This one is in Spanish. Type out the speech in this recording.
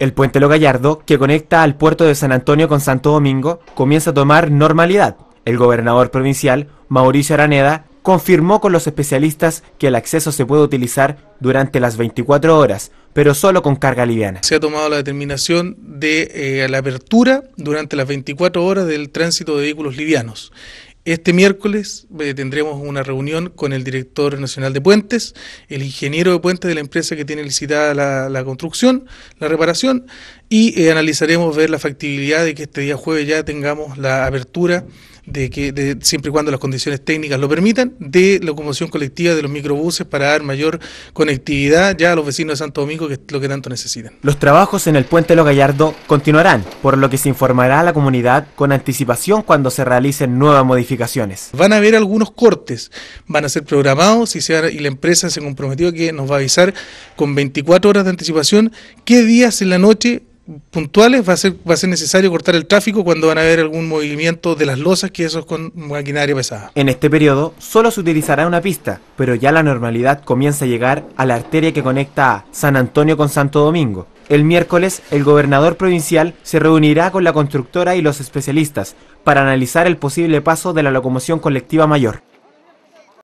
El puente Lo Gallardo, que conecta al puerto de San Antonio con Santo Domingo, comienza a tomar normalidad. El gobernador provincial, Mauricio Araneda, confirmó con los especialistas que el acceso se puede utilizar durante las 24 horas, pero solo con carga liviana. Se ha tomado la determinación de eh, la apertura durante las 24 horas del tránsito de vehículos livianos. Este miércoles eh, tendremos una reunión con el director nacional de puentes, el ingeniero de puentes de la empresa que tiene licitada la, construcción, la reparación, y eh, analizaremos ver la factibilidad de que este día jueves ya tengamos la apertura de que de, siempre y cuando las condiciones técnicas lo permitan, de locomoción colectiva de los microbuses para dar mayor conectividad ya a los vecinos de Santo Domingo, que es lo que tanto necesitan. Los trabajos en el puente Los Gallardo continuarán, por lo que se informará a la comunidad con anticipación cuando se realicen nuevas modificaciones. Van a haber algunos cortes, van a ser programados y, y la empresa se comprometió que nos va a avisar con 24 horas de anticipación qué días en la noche puntuales va a ser va a ser necesario cortar el tráfico cuando van a haber algún movimiento de las losas que eso con maquinaria pesada. En este periodo solo se utilizará una pista, pero ya la normalidad comienza a llegar a la arteria que conecta a San Antonio con Santo Domingo. El miércoles el gobernador provincial se reunirá con la constructora y los especialistas para analizar el posible paso de la locomoción colectiva mayor.